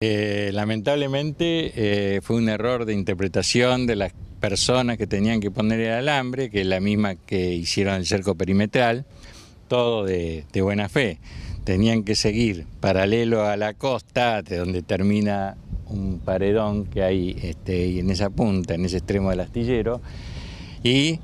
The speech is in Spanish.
Eh, lamentablemente eh, fue un error de interpretación de las personas que tenían que poner el alambre, que es la misma que hicieron el cerco perimetral, todo de, buena fe. Tenían que seguir paralelo a la costa, de donde termina un paredón que hay este, en esa punta, en ese extremo del astillero, y